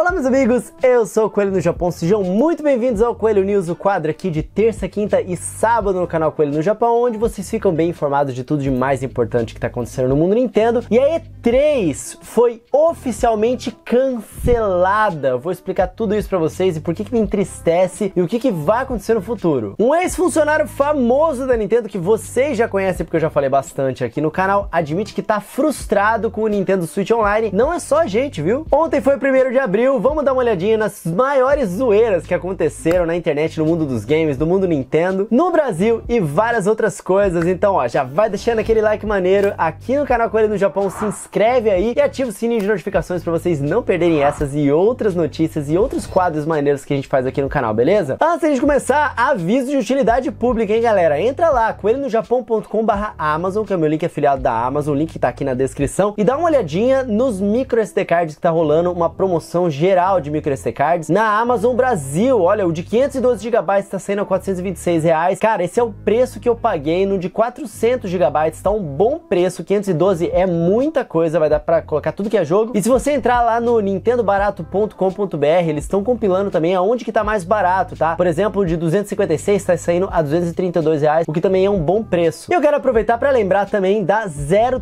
Olá meus amigos, eu sou o Coelho no Japão, sejam muito bem-vindos ao Coelho News, o quadro aqui de terça, quinta e sábado no canal Coelho no Japão, onde vocês ficam bem informados de tudo de mais importante que está acontecendo no mundo Nintendo. E a E3 foi oficialmente cancelada, vou explicar tudo isso para vocês e por que, que me entristece e o que, que vai acontecer no futuro. Um ex-funcionário famoso da Nintendo, que vocês já conhecem porque eu já falei bastante aqui no canal, admite que está frustrado com o Nintendo Switch Online, não é só a gente, viu? Ontem foi 1 de abril, Brasil, vamos dar uma olhadinha nas maiores zoeiras que aconteceram na internet, no mundo dos games, no mundo Nintendo, no Brasil e várias outras coisas. Então, ó, já vai deixando aquele like maneiro aqui no canal Coelho no Japão, se inscreve aí e ativa o sininho de notificações para vocês não perderem essas e outras notícias e outros quadros maneiros que a gente faz aqui no canal, beleza? Antes de começar, aviso de utilidade pública, hein, galera? Entra lá, coelhonojapão.com/amazon, que é o meu link afiliado da Amazon, o link tá aqui na descrição, e dá uma olhadinha nos micro SD cards que tá rolando uma promoção geral de micro SD cards. Na Amazon Brasil, olha, o de 512 GB está saindo a 426 reais. Cara, esse é o preço que eu paguei no de 400 GB, está um bom preço. 512 é muita coisa, vai dar para colocar tudo que é jogo. E se você entrar lá no nintendobarato.com.br, eles estão compilando também aonde que tá mais barato, tá? Por exemplo, de 256 está saindo a 232 reais, o que também é um bom preço. E eu quero aproveitar para lembrar também da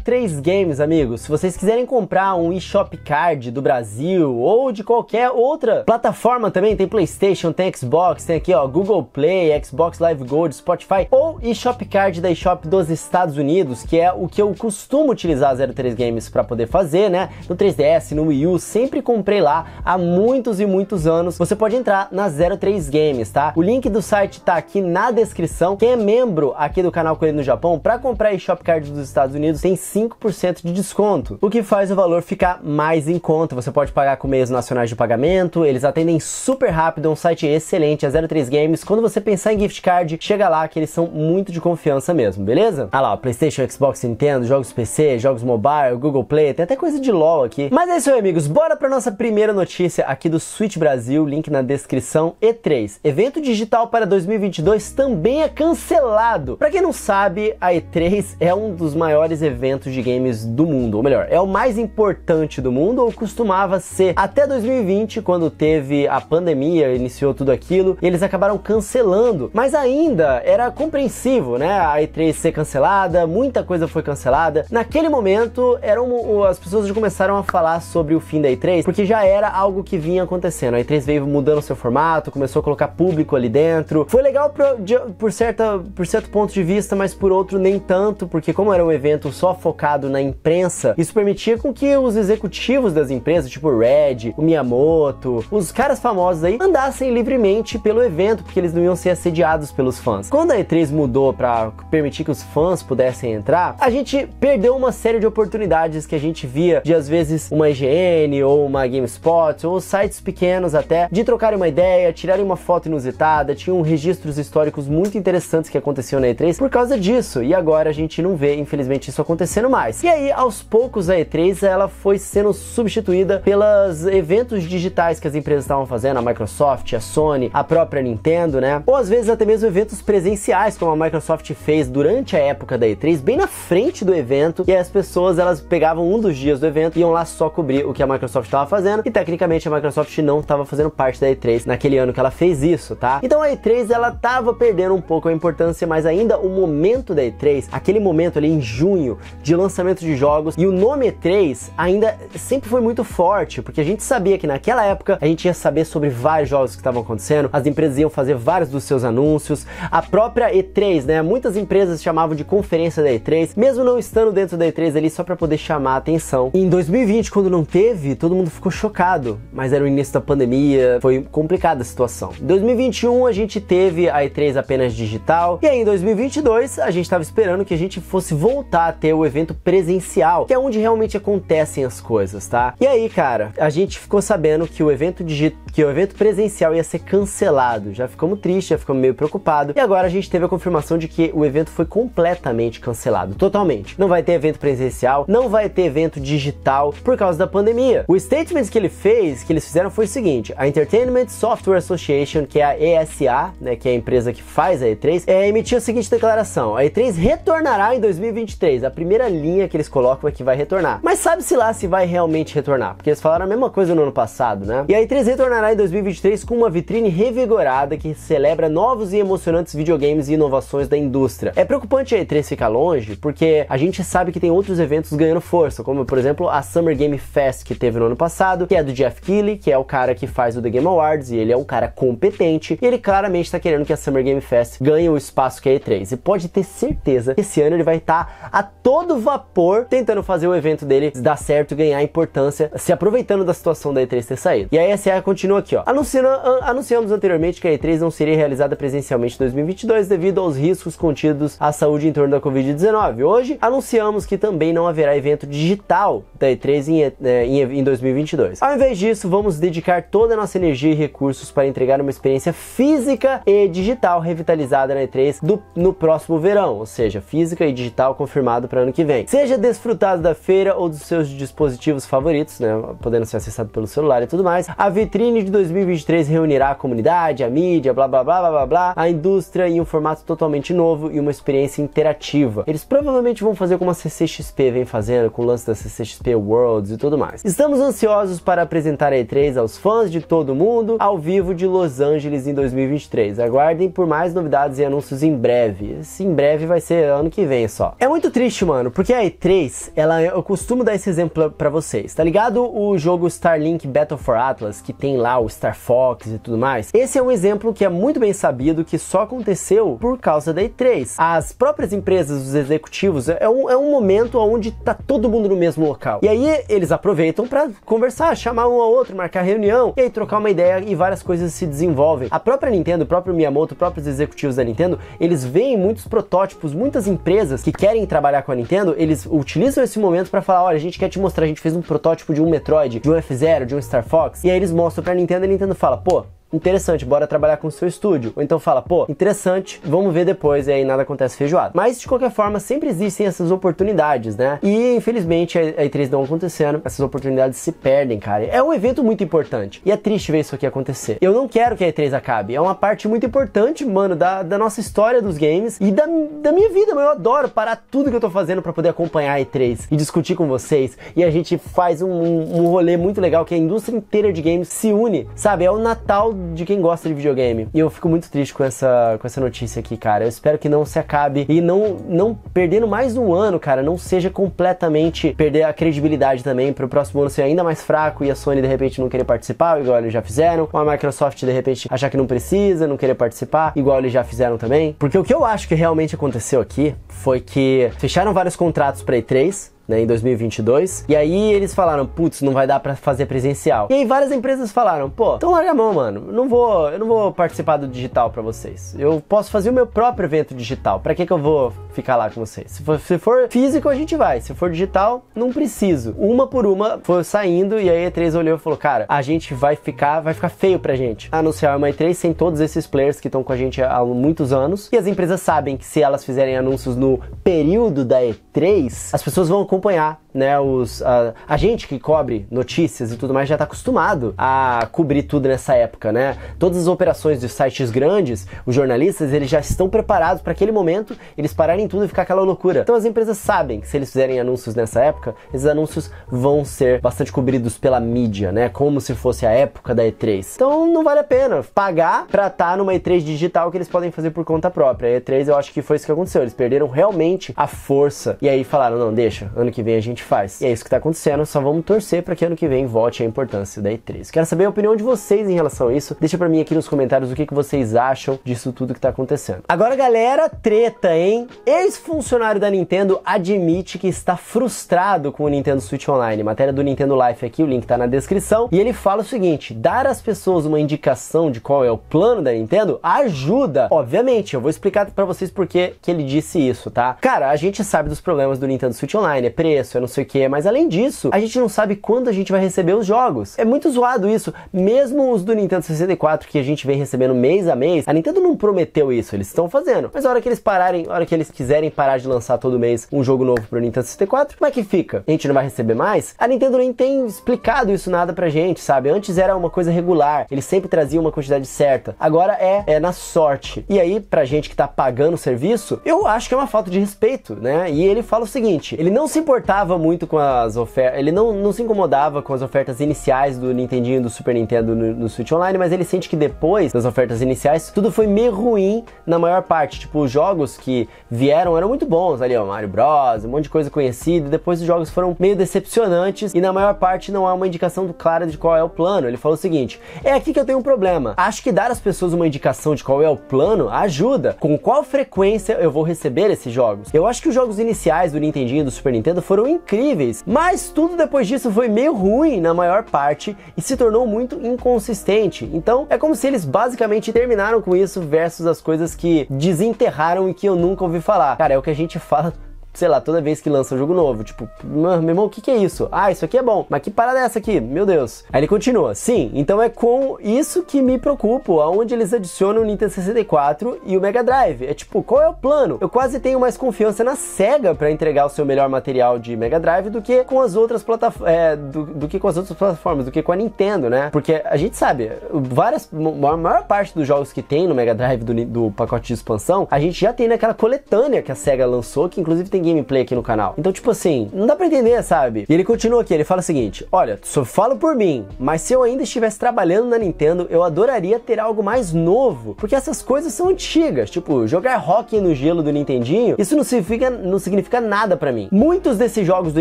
03 Games, amigos. Se vocês quiserem comprar um eShop Card do Brasil ou de qualquer outra plataforma também. Tem PlayStation, tem Xbox, tem aqui ó, Google Play, Xbox Live Gold, Spotify ou eShop Card da eShop dos Estados Unidos, que é o que eu costumo utilizar a 03 Games para poder fazer, né? No 3DS, no Wii U, sempre comprei lá há muitos e muitos anos. Você pode entrar na 03 Games, tá? O link do site tá aqui na descrição. Quem é membro aqui do canal Coelho no Japão, para comprar eShop Card dos Estados Unidos, tem 5% de desconto, o que faz o valor ficar mais em conta. Você pode pagar com meios nacionais canais de pagamento, eles atendem super rápido, é um site excelente, a é 03 Games. Quando você pensar em gift card, chega lá que eles são muito de confiança mesmo, beleza? Ah lá, PlayStation, Xbox, Nintendo, jogos PC, jogos mobile, Google Play, tem até coisa de LoL aqui. Mas é isso aí, amigos, bora para nossa primeira notícia aqui do Switch Brasil, link na descrição. E3, evento digital para 2022 também é cancelado. Para quem não sabe, a E3 é um dos maiores eventos de games do mundo, ou melhor, é o mais importante do mundo ou costumava ser até 2022 2020, quando teve a pandemia, iniciou tudo aquilo, e eles acabaram cancelando. Mas ainda era compreensivo, né? A E3 ser cancelada, muita coisa foi cancelada. Naquele momento, eram as pessoas já começaram a falar sobre o fim da E3, porque já era algo que vinha acontecendo. A E3 veio mudando seu formato, começou a colocar público ali dentro. Foi legal por, de, por, certa, por certo ponto de vista, mas por outro nem tanto, porque como era um evento só focado na imprensa, isso permitia com que os executivos das empresas, tipo Red, o Miyamoto, os caras famosos aí, andassem livremente pelo evento, porque eles não iam ser assediados pelos fãs. Quando a E3 mudou para permitir que os fãs pudessem entrar, a gente perdeu uma série de oportunidades que a gente via de às vezes uma IGN ou uma GameSpot ou sites pequenos até de trocarem uma ideia, tirarem uma foto inusitada, tinham registros históricos muito interessantes que aconteciam na E3 por causa disso. E agora a gente não vê, infelizmente, isso acontecendo mais. E aí, aos poucos, a E3 ela foi sendo substituída pelas eventos eventos digitais que as empresas estavam fazendo, a Microsoft, a Sony, a própria Nintendo, né? Ou às vezes até mesmo eventos presenciais, como a Microsoft fez durante a época da E3, bem na frente do evento, e aí as pessoas elas pegavam um dos dias do evento e iam lá só cobrir o que a Microsoft estava fazendo, e tecnicamente a Microsoft não estava fazendo parte da E3 naquele ano que ela fez isso, tá? Então a E3 ela tava perdendo um pouco a importância, mas ainda o momento da E3, aquele momento ali em junho de lançamento de jogos, e o nome E3 ainda sempre foi muito forte, porque a gente sabia sabia que naquela época a gente ia saber sobre vários jogos que estavam acontecendo, as empresas iam fazer vários dos seus anúncios, a própria E3, né? Muitas empresas chamavam de conferência da E3, mesmo não estando dentro da E3 ali só para poder chamar a atenção. E em 2020, quando não teve, todo mundo ficou chocado, mas era o início da pandemia, foi complicada a situação. Em 2021 a gente teve a E3 apenas digital, e aí em 2022 a gente estava esperando que a gente fosse voltar a ter o evento presencial, que é onde realmente acontecem as coisas, tá? E aí, cara, a gente ficou ficou sabendo que o evento que o evento presencial ia ser cancelado. Já ficamos tristes, já ficamos meio preocupado. E agora a gente teve a confirmação de que o evento foi completamente cancelado, totalmente. Não vai ter evento presencial, não vai ter evento digital por causa da pandemia. O statement que ele fez, que eles fizeram foi o seguinte: a Entertainment Software Association, que é a ESA, né, que é a empresa que faz a E3, é, emitiu a seguinte declaração: a E3 retornará em 2023. A primeira linha que eles colocam é que vai retornar. Mas sabe-se lá se vai realmente retornar, porque eles falaram a mesma coisa no ano passado, né? E a E3 retornará em 2023 com uma vitrine revigorada que celebra novos e emocionantes videogames e inovações da indústria. É preocupante a E3 ficar longe, porque a gente sabe que tem outros eventos ganhando força, como por exemplo a Summer Game Fest que teve no ano passado, que é do Jeff Keighley, que é o cara que faz o The Game Awards, e ele é um cara competente, e ele claramente está querendo que a Summer Game Fest ganhe o espaço que é a E3. E pode ter certeza que esse ano ele vai estar tá a todo vapor tentando fazer o evento dele dar certo, ganhar importância, se aproveitando da situação da da E3 ter saído. E a ESA continua aqui, ó. Anunciando, anunciamos anteriormente que a E3 não seria realizada presencialmente em 2022 devido aos riscos contidos à saúde em torno da Covid-19. Hoje, anunciamos que também não haverá evento digital da E3 em, eh, em, em 2022. Ao invés disso, vamos dedicar toda a nossa energia e recursos para entregar uma experiência física e digital revitalizada na E3 do, no próximo verão, ou seja, física e digital confirmado para ano que vem. Seja desfrutado da feira ou dos seus dispositivos favoritos, né, podendo ser acessado pelo celular e tudo mais, a vitrine de 2023 reunirá a comunidade, a mídia, blá blá blá blá blá, blá a indústria em um formato totalmente novo e uma experiência interativa. Eles provavelmente vão fazer como a CCXP vem fazendo com o lance da CCXP Worlds e tudo mais. Estamos ansiosos para apresentar a E3 aos fãs de todo mundo ao vivo de Los Angeles em 2023. Aguardem por mais novidades e anúncios em breve. Esse em breve vai ser ano que vem só. É muito triste, mano, porque a E3, ela é, eu costumo dar esse exemplo para vocês. Tá ligado o jogo Starlink Link Battle for Atlas, que tem lá o Star Fox e tudo mais, esse é um exemplo que é muito bem sabido que só aconteceu por causa da E3. As próprias empresas, os executivos, é um, é um momento onde tá todo mundo no mesmo local. E aí eles aproveitam para conversar, chamar um ao outro, marcar reunião, e aí trocar uma ideia e várias coisas se desenvolvem. A própria Nintendo, o próprio Miyamoto, os próprios executivos da Nintendo, eles veem muitos protótipos, muitas empresas que querem trabalhar com a Nintendo, eles utilizam esse momento para falar, olha, a gente quer te mostrar, a gente fez um protótipo de um Metroid, de um F-Zero, Zero, de um Star Fox, e aí eles mostram pra Nintendo e a Nintendo fala, pô, interessante, bora trabalhar com o seu estúdio. Ou então fala, pô, interessante, vamos ver depois, e aí nada acontece feijoada. Mas de qualquer forma, sempre existem essas oportunidades, né? E infelizmente a E3 não acontecendo, essas oportunidades se perdem, cara. É um evento muito importante e é triste ver isso aqui acontecer. Eu não quero que a E3 acabe, é uma parte muito importante, mano, da, da nossa história dos games e da, da minha vida, mano. Eu adoro parar tudo que eu tô fazendo para poder acompanhar a E3 e discutir com vocês. E a gente faz um, um, um rolê muito legal que a indústria inteira de games se une, sabe? É o Natal de quem gosta de videogame. E eu fico muito triste com essa, com essa notícia aqui, cara. Eu espero que não se acabe e não, não perdendo mais um ano, cara, não seja completamente perder a credibilidade também para o próximo ano ser ainda mais fraco e a Sony de repente não querer participar, igual eles já fizeram, ou a Microsoft de repente achar que não precisa, não querer participar, igual eles já fizeram também. Porque o que eu acho que realmente aconteceu aqui foi que fecharam vários contratos para E3, né, em 2022. E aí eles falaram, putz, não vai dar para fazer presencial. E aí várias empresas falaram, pô, então larga a mão, mano. Não vou, eu não vou participar do digital para vocês. Eu posso fazer o meu próprio evento digital. Para que que eu vou ficar lá com vocês? Se for, se for, físico a gente vai, se for digital não preciso. Uma por uma foi saindo e aí a E3 olhou e falou, cara, a gente vai ficar, vai ficar feio pra gente anunciar uma E3 sem todos esses players que estão com a gente há muitos anos. E as empresas sabem que se elas fizerem anúncios no período da E3, as pessoas vão acompanhar né, os, a, a, gente que cobre notícias e tudo mais já está acostumado a cobrir tudo nessa época, né? Todas as operações dos sites grandes, os jornalistas, eles já estão preparados para aquele momento, eles pararem tudo e ficar aquela loucura. Então as empresas sabem que se eles fizerem anúncios nessa época, esses anúncios vão ser bastante cobridos pela mídia, né? Como se fosse a época da E3. Então não vale a pena pagar para estar tá numa E3 digital que eles podem fazer por conta própria. A E3 eu acho que foi isso que aconteceu, eles perderam realmente a força e aí falaram, não, deixa, ano que vem a gente gente faz. E é isso que tá acontecendo, só vamos torcer para que ano que vem volte a importância da E3. Quero saber a opinião de vocês em relação a isso. Deixa para mim aqui nos comentários o que, que vocês acham disso tudo que tá acontecendo. Agora, galera, treta, hein? Ex-funcionário da Nintendo admite que está frustrado com o Nintendo Switch Online. Matéria do Nintendo Life aqui, o link tá na descrição. E ele fala o seguinte: dar às pessoas uma indicação de qual é o plano da Nintendo ajuda. Obviamente, eu vou explicar para vocês por que ele disse isso, tá? Cara, a gente sabe dos problemas do Nintendo Switch Online, é preço, é não não sei o que. É, mas além disso, a gente não sabe quando a gente vai receber os jogos. É muito zoado isso. Mesmo os do Nintendo 64 que a gente vem recebendo mês a mês, a Nintendo não prometeu isso, eles estão fazendo. Mas a hora que eles pararem, a hora que eles quiserem parar de lançar todo mês um jogo novo pro Nintendo 64, como é que fica? A gente não vai receber mais? A Nintendo nem tem explicado isso nada pra gente, sabe? Antes era uma coisa regular, eles sempre traziam uma quantidade certa. Agora é, é na sorte. E aí, pra gente que tá pagando o serviço, eu acho que é uma falta de respeito, né? E ele fala o seguinte: ele não se importava muito com as ofertas. Ele não, não se incomodava com as ofertas iniciais do Nintendinho do Super Nintendo no, no Switch Online, mas ele sente que depois das ofertas iniciais, tudo foi meio ruim na maior parte. Tipo, os jogos que vieram eram muito bons ali, ó, Mario Bros, um monte de coisa conhecida. Depois os jogos foram meio decepcionantes e na maior parte não há uma indicação clara de qual é o plano. Ele falou o seguinte: é aqui que eu tenho um problema. Acho que dar às pessoas uma indicação de qual é o plano ajuda. Com qual frequência eu vou receber esses jogos? Eu acho que os jogos iniciais do Nintendinho e do Super Nintendo foram incríveis incríveis, mas tudo depois disso foi meio ruim na maior parte e se tornou muito inconsistente. Então é como se eles basicamente terminaram com isso versus as coisas que desenterraram e que eu nunca ouvi falar. Cara, é o que a gente fala sei lá, toda vez que lança um jogo novo. Tipo, meu irmão, o que, que é isso? Ah, isso aqui é bom. Mas que parada é essa aqui? Meu Deus. Aí ele continua. Sim, então é com isso que me preocupo, aonde eles adicionam o Nintendo 64 e o Mega Drive. É tipo, qual é o plano? Eu quase tenho mais confiança na SEGA para entregar o seu melhor material de Mega Drive do que com as outras plataformas, é, do, do, que com as outras plataformas, do que com a Nintendo, né? Porque a gente sabe, várias, a maior parte dos jogos que tem no Mega Drive do, do pacote de expansão, a gente já tem naquela coletânea que a SEGA lançou, que inclusive tem gameplay aqui no canal. Então, tipo assim, não dá pra entender, sabe? E ele continua aqui, ele fala o seguinte: Olha, só falo por mim, mas se eu ainda estivesse trabalhando na Nintendo, eu adoraria ter algo mais novo, porque essas coisas são antigas. Tipo, jogar rock no gelo do Nintendinho, isso não significa, não significa nada para mim. Muitos desses jogos do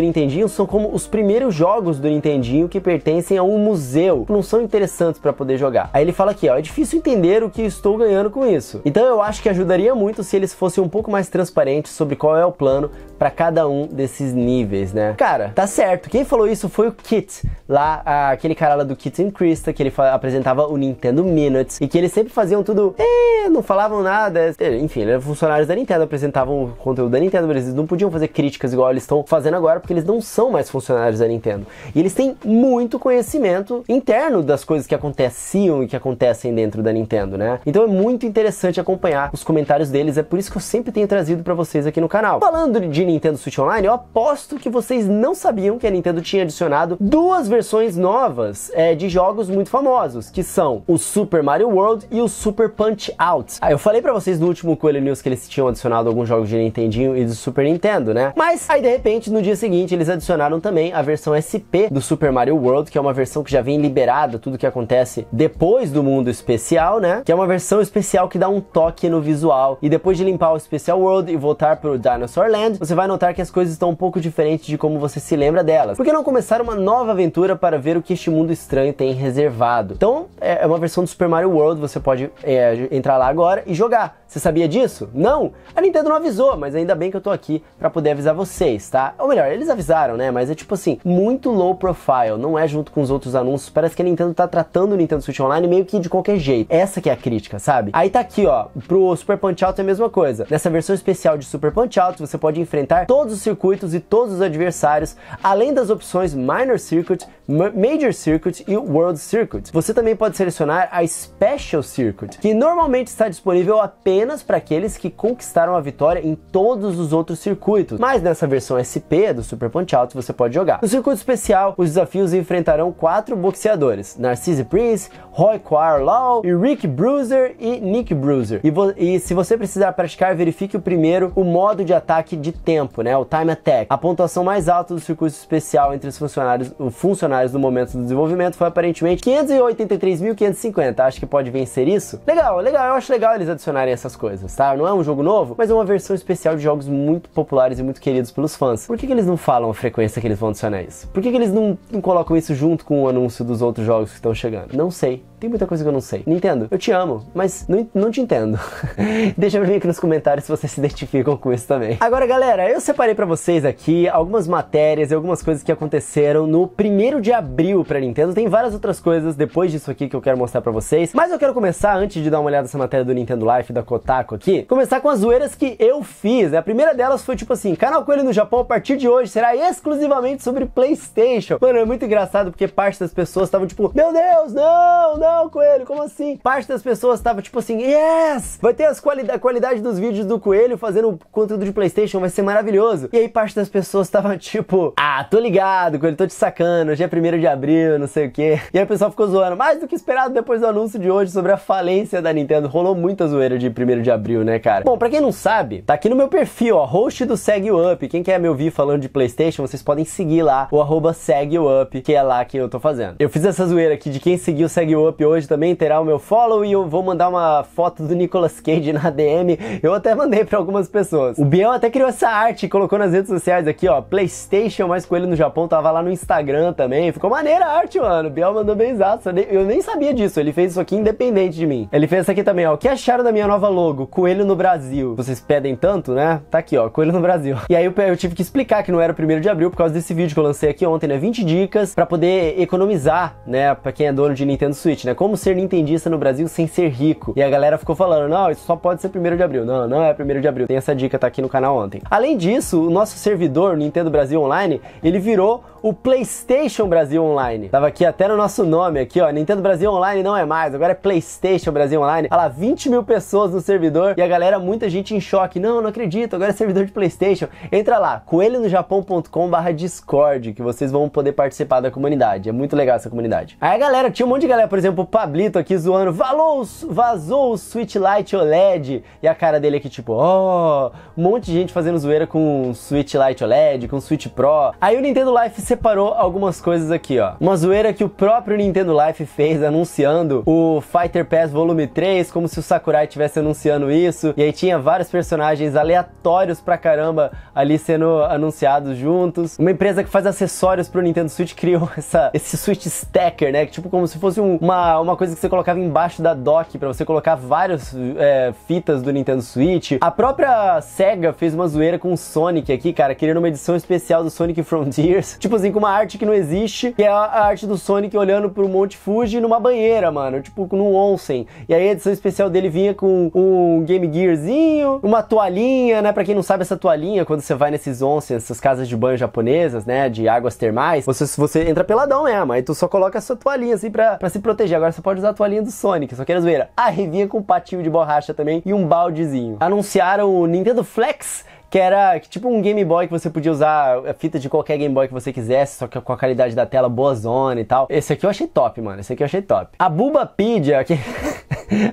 Nintendinho são como os primeiros jogos do Nintendinho que pertencem a um museu, não são interessantes para poder jogar. Aí ele fala aqui, ó, é difícil entender o que estou ganhando com isso. Então eu acho que ajudaria muito se eles fossem um pouco mais transparentes sobre qual é o plano dano para cada um desses níveis, né? Cara, tá certo. Quem falou isso foi o Kit, lá, aquele cara lá do Kit and Krista, que ele apresentava o Nintendo Minutes, e que eles sempre faziam tudo, eh, não falavam nada. Eh, enfim, eles eram funcionários da Nintendo, apresentavam o conteúdo da Nintendo, mas eles não podiam fazer críticas igual eles estão fazendo agora, porque eles não são mais funcionários da Nintendo. E eles têm muito conhecimento interno das coisas que aconteciam e que acontecem dentro da Nintendo, né? Então é muito interessante acompanhar os comentários deles, é por isso que eu sempre tenho trazido para vocês aqui no canal. Falando falando de Nintendo Switch Online, eu aposto que vocês não sabiam que a Nintendo tinha adicionado duas versões novas é, de jogos muito famosos, que são o Super Mario World e o Super Punch Out. Ah, eu falei para vocês no último Coelho News que eles tinham adicionado alguns jogos de Nintendinho e do Super Nintendo, né? Mas aí de repente, no dia seguinte, eles adicionaram também a versão SP do Super Mario World, que é uma versão que já vem liberada, tudo que acontece depois do mundo especial, né? Que é uma versão especial que dá um toque no visual. E depois de limpar o Special World e voltar pro Dinosaur Land, Land, você vai notar que as coisas estão um pouco diferentes de como você se lembra delas. Por que não começar uma nova aventura para ver o que este mundo estranho tem reservado? Então, é, é uma versão do Super Mario World, você pode é, entrar lá agora e jogar. Você sabia disso? Não? A Nintendo não avisou, mas ainda bem que eu tô aqui para poder avisar vocês, tá? Ou melhor, eles avisaram, né? Mas é tipo assim, muito low profile, não é junto com os outros anúncios. Parece que a Nintendo tá tratando o Nintendo Switch Online meio que de qualquer jeito. Essa que é a crítica, sabe? Aí tá aqui, ó, pro Super Punch-Out é a mesma coisa. Nessa versão especial de Super Punch-Out, você pode enfrentar todos os circuitos e todos os adversários, além das opções Minor Circuit, Major Circuit e o World Circuit. Você também pode selecionar a Special Circuit, que normalmente está disponível apenas para aqueles que conquistaram a vitória em todos os outros circuitos, mas nessa versão SP do Super Punch-Out você pode jogar. No circuito especial, os desafios enfrentarão quatro boxeadores, Narcisse Prince, Roy Quarlow, Rick Bruiser e Nick Bruiser. E, e se você precisar praticar, verifique o primeiro o modo de ataque de tempo, né, o Time Attack, a pontuação mais alta do circuito especial entre os funcionários, o funcionário funcionários no momento do desenvolvimento foi aparentemente 583.550. Acho que pode vencer isso? Legal, legal. Eu acho legal eles adicionarem essas coisas, tá? Não é um jogo novo, mas é uma versão especial de jogos muito populares e muito queridos pelos fãs. Por que, que eles não falam a frequência que eles vão adicionar isso? Por que, que eles não, não colocam isso junto com o anúncio dos outros jogos que estão chegando? Não sei. Tem muita coisa que eu não sei. Nintendo, eu te amo, mas não, não te entendo. Deixa pra mim aqui nos comentários se vocês se identificam com isso também. Agora, galera, eu separei para vocês aqui algumas matérias e algumas coisas que aconteceram no primeiro de abril pra Nintendo. Tem várias outras coisas depois disso aqui que eu quero mostrar para vocês. Mas eu quero começar, antes de dar uma olhada nessa matéria do Nintendo Life, da Kotaku aqui, começar com as zoeiras que eu fiz. Né? A primeira delas foi tipo assim, Canal Coelho no Japão a partir de hoje será exclusivamente sobre Playstation. Mano, é muito engraçado porque parte das pessoas estavam tipo, meu Deus, não, não! não, Coelho, como assim? Parte das pessoas tava tipo assim, yes! Vai ter as quali a qualidade dos vídeos do Coelho fazendo conteúdo de Playstation, vai ser maravilhoso. E aí parte das pessoas tava tipo, ah, tô ligado, Coelho, tô te sacando, hoje é 1 de abril, não sei o que. E aí o pessoal ficou zoando, mais do que esperado depois do anúncio de hoje sobre a falência da Nintendo. Rolou muita zoeira de 1 de abril, né, cara? Bom, pra quem não sabe, tá aqui no meu perfil, ó, host do Segue Up. Quem quer me ouvir falando de Playstation, vocês podem seguir lá, o arroba Segue Up, que é lá que eu tô fazendo. Eu fiz essa zoeira aqui de quem seguiu Segue Up Up hoje também terá o meu follow e eu vou mandar uma foto do Nicolas Cage na DM. Eu até mandei para algumas pessoas. O Biel até criou essa arte e colocou nas redes sociais aqui, ó. PlayStation mais coelho no Japão, tava lá no Instagram também. Ficou maneira a arte, mano. O Biel mandou bem exato. Eu nem sabia disso. Ele fez isso aqui independente de mim. Ele fez isso aqui também, ó. O que acharam da minha nova logo? Coelho no Brasil. Vocês pedem tanto, né? Tá aqui, ó. Coelho no Brasil. E aí eu, tive que explicar que não era o primeiro de abril por causa desse vídeo que eu lancei aqui ontem, né? 20 dicas para poder economizar, né? Pra quem é dono de Nintendo Switch, né? né? Como ser nintendista no Brasil sem ser rico. E a galera ficou falando, não, isso só pode ser primeiro de abril. Não, não é primeiro de abril. Tem essa dica, tá aqui no canal ontem. Além disso, o nosso servidor, Nintendo Brasil Online, ele virou o PlayStation Brasil Online. Tava aqui até no nosso nome aqui, ó. Nintendo Brasil Online não é mais, agora é PlayStation Brasil Online. Olha tá lá, 20 mil pessoas no servidor e a galera, muita gente em choque. Não, não acredito, agora é servidor de PlayStation. Entra lá, coelhonojapão.com barra Discord, que vocês vão poder participar da comunidade. É muito legal essa comunidade. Aí a galera, tinha um monte de galera, por exemplo, o Pablito aqui zoando, valou, vazou o Switch Lite OLED. E a cara dele aqui, tipo, ó, oh, um monte de gente fazendo zoeira com Switch Lite OLED, com Switch Pro. Aí o Nintendo Life separou algumas coisas aqui, ó. Uma zoeira que o próprio Nintendo Life fez anunciando o Fighter Pass Volume 3, como se o Sakurai estivesse anunciando isso. E aí tinha vários personagens aleatórios pra caramba ali sendo anunciados juntos. Uma empresa que faz acessórios pro Nintendo Switch criou essa, esse Switch Stacker, né? Tipo como se fosse um, uma, uma coisa que você colocava embaixo da dock para você colocar várias é, fitas do Nintendo Switch. A própria Sega fez uma zoeira com o Sonic aqui, cara, querendo uma edição especial do Sonic Frontiers. Tipo assim, com uma arte que não existe, que é a arte do Sonic olhando pro Monte Fuji numa banheira, mano, tipo num onsen. E aí a edição especial dele vinha com um Game Gearzinho, uma toalhinha, né? Pra quem não sabe, essa toalhinha, quando você vai nesses onsen essas casas de banho japonesas, né? De águas termais, você, você entra peladão mesmo, aí tu só coloca a sua toalhinha assim pra, pra se proteger. Agora você pode usar a toalhinha do Sonic, só queira zoeira. Ah, vinha com um patinho de borracha também e um baldezinho. Anunciaram o Nintendo Flex que era tipo um Game Boy que você podia usar a fita de qualquer Game Boy que você quisesse, só que com a qualidade da tela boa zona e tal. Esse aqui eu achei top, mano. Esse aqui eu achei top. A Bulbapedia, que...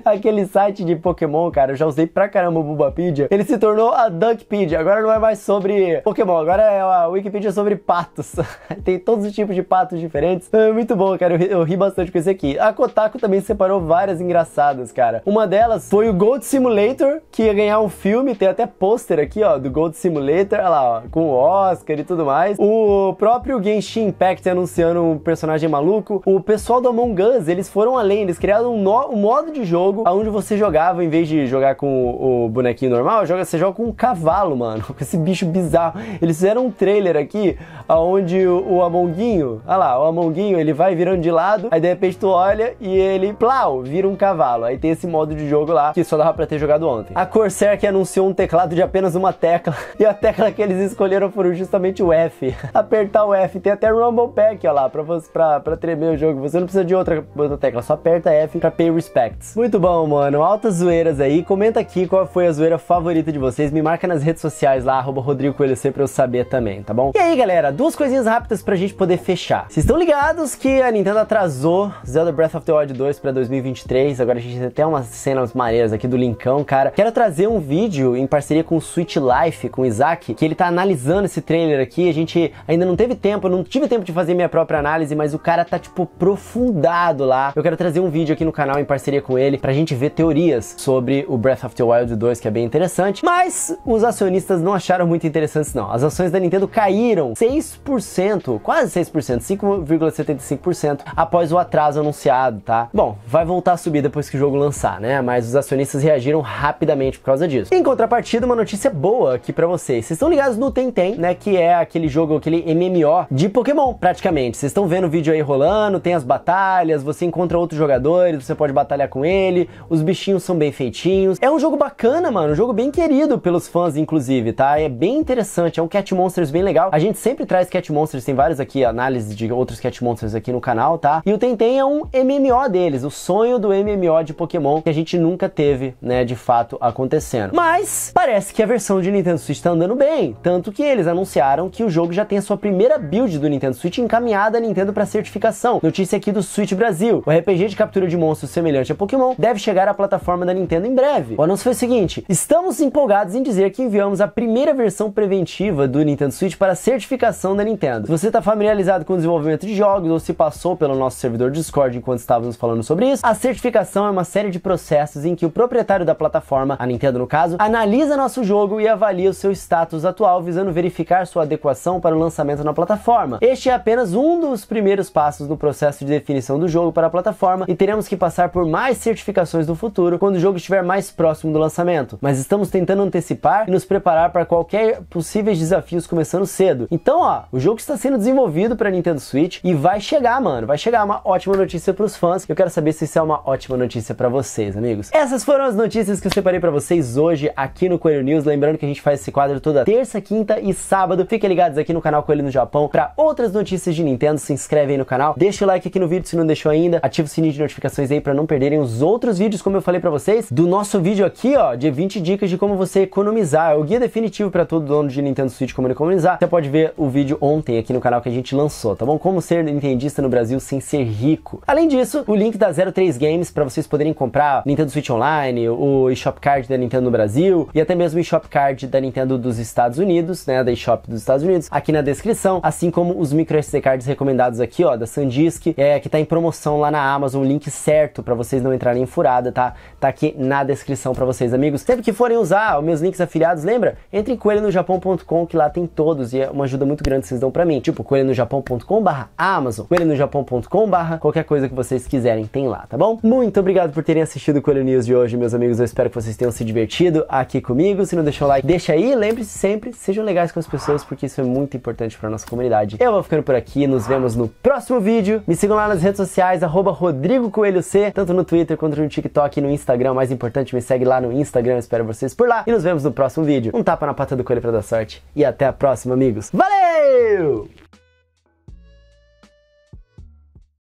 aquele site de Pokémon, cara, eu já usei pra caramba o Bulbapedia. Ele se tornou a Duckpedia. Agora não é mais sobre Pokémon, agora é a Wikipedia sobre patos. Tem todos os tipos de patos diferentes. É muito bom, cara. Eu ri, eu ri bastante com esse aqui. A Kotaku também separou várias engraçadas, cara. Uma delas foi o Gold Simulator, que ia ganhar um filme, tem até pôster aqui, ó, do Gold Simulator, olha lá, ó, com o Oscar e tudo mais. O próprio Genshin Impact anunciando um personagem maluco. O pessoal do Among Us, eles foram além, eles criaram um, no, um modo de jogo onde você jogava, em vez de jogar com o, bonequinho normal, joga, você joga com um cavalo, mano, com esse bicho bizarro. Eles fizeram um trailer aqui, onde o, o Amonguinho, olha lá, o Amonguinho, ele vai virando de lado, aí de repente tu olha e ele, plau, vira um cavalo. Aí tem esse modo de jogo lá, que só dava pra ter jogado ontem. A Corsair que anunciou um teclado de apenas uma tecla tecla. E a tecla que eles escolheram foram justamente o F. Apertar o F. Tem até Rumble Pack, ó lá, pra, você, pra, pra tremer o jogo. Você não precisa de outra, outra tecla, só aperta F pra pay respects. Muito bom, mano. Altas zoeiras aí. Comenta aqui qual foi a zoeira favorita de vocês. Me marca nas redes sociais lá, arroba Rodrigo Coelho C pra eu saber também, tá bom? E aí, galera, duas coisinhas rápidas pra gente poder fechar. Vocês estão ligados que a Nintendo atrasou Zelda Breath of the Wild 2 pra 2023. Agora a gente tem até umas cenas maneiras aqui do Linkão, cara. Quero trazer um vídeo em parceria com o Switch Live Life com o Isaac, que ele tá analisando esse trailer aqui. A gente ainda não teve tempo, não tive tempo de fazer minha própria análise, mas o cara tá tipo profundado lá. Eu quero trazer um vídeo aqui no canal em parceria com ele pra gente ver teorias sobre o Breath of the Wild 2, que é bem interessante, mas os acionistas não acharam muito interessantes não. As ações da Nintendo caíram 6%, quase 6%, 5,75% após o atraso anunciado, tá? Bom, vai voltar a subir depois que o jogo lançar, né? Mas os acionistas reagiram rapidamente por causa disso. Em contrapartida, uma notícia boa aqui para vocês. Vocês estão ligados no Tentem, né? Que é aquele jogo, aquele MMO de Pokémon, praticamente. Vocês estão vendo o vídeo aí rolando, tem as batalhas, você encontra outros jogadores, você pode batalhar com ele, os bichinhos são bem feitinhos. É um jogo bacana, mano, um jogo bem querido pelos fãs, inclusive, tá? É bem interessante, é um Cat Monsters bem legal. A gente sempre traz Cat Monsters, tem vários aqui, análises de outros Cat Monsters aqui no canal, tá? E o Tentem é um MMO deles, o sonho do MMO de Pokémon que a gente nunca teve, né, de fato acontecendo. Mas parece que a versão de Nintendo Nintendo Switch está andando bem, tanto que eles anunciaram que o jogo já tem a sua primeira build do Nintendo Switch encaminhada à Nintendo para certificação. Notícia aqui do Switch Brasil. O RPG de captura de monstros semelhante a Pokémon deve chegar à plataforma da Nintendo em breve. O anúncio foi o seguinte: estamos empolgados em dizer que enviamos a primeira versão preventiva do Nintendo Switch para certificação da Nintendo. Se você está familiarizado com o desenvolvimento de jogos ou se passou pelo nosso servidor Discord enquanto estávamos falando sobre isso, a certificação é uma série de processos em que o proprietário da plataforma, a Nintendo no caso, analisa nosso jogo e avalia avalia o seu status atual visando verificar sua adequação para o lançamento na plataforma. Este é apenas um dos primeiros passos no processo de definição do jogo para a plataforma e teremos que passar por mais certificações no futuro quando o jogo estiver mais próximo do lançamento. Mas estamos tentando antecipar e nos preparar para qualquer possíveis desafios começando cedo. Então, ó, o jogo está sendo desenvolvido para Nintendo Switch e vai chegar, mano, vai chegar uma ótima notícia para os fãs. Eu quero saber se isso é uma ótima notícia para vocês, amigos. Essas foram as notícias que eu separei para vocês hoje aqui no Coelho News, lembrando que a gente faz esse quadro toda terça, quinta e sábado. Fiquem ligados aqui no canal Coelho no Japão para outras notícias de Nintendo. Se inscreve aí no canal, deixa o like aqui no vídeo se não deixou ainda, ativa o sininho de notificações aí para não perderem os outros vídeos, como eu falei para vocês, do nosso vídeo aqui, ó, de 20 dicas de como você economizar. É o guia definitivo para todo dono de Nintendo Switch como economizar. Você pode ver o vídeo ontem aqui no canal que a gente lançou, tá bom? Como ser nintendista no Brasil sem ser rico. Além disso, o link da 03 Games para vocês poderem comprar Nintendo Switch Online, o eShop Card da Nintendo no Brasil e até mesmo o eShop Card site da Nintendo dos Estados Unidos, né, da eShop dos Estados Unidos, aqui na descrição, assim como os micro SD cards recomendados aqui, ó, da SanDisk, é, que tá em promoção lá na Amazon, o link certo para vocês não entrarem em furada, tá? Tá aqui na descrição para vocês, amigos. Sempre que forem usar os meus links afiliados, lembra? Entre coelhonojapão.com que lá tem todos e é uma ajuda muito grande que vocês dão para mim. Tipo, coelhonojapão.com/amazon, coelhonojapão.com/barra qualquer coisa que vocês quiserem, tem lá, tá bom? Muito obrigado por terem assistido o Coelho News de hoje, meus amigos. Eu espero que vocês tenham se divertido aqui comigo. Se não deixou o like, deixa aí, lembre-se sempre, sejam legais com as pessoas, porque isso é muito importante para nossa comunidade. Eu vou ficando por aqui, nos vemos no próximo vídeo. Me sigam lá nas redes sociais, arroba Rodrigo Coelho C, tanto no Twitter quanto no TikTok e no Instagram. Mais importante, me segue lá no Instagram, espero vocês por lá. E nos vemos no próximo vídeo. Um tapa na pata do coelho para dar sorte. E até a próxima, amigos. Valeu!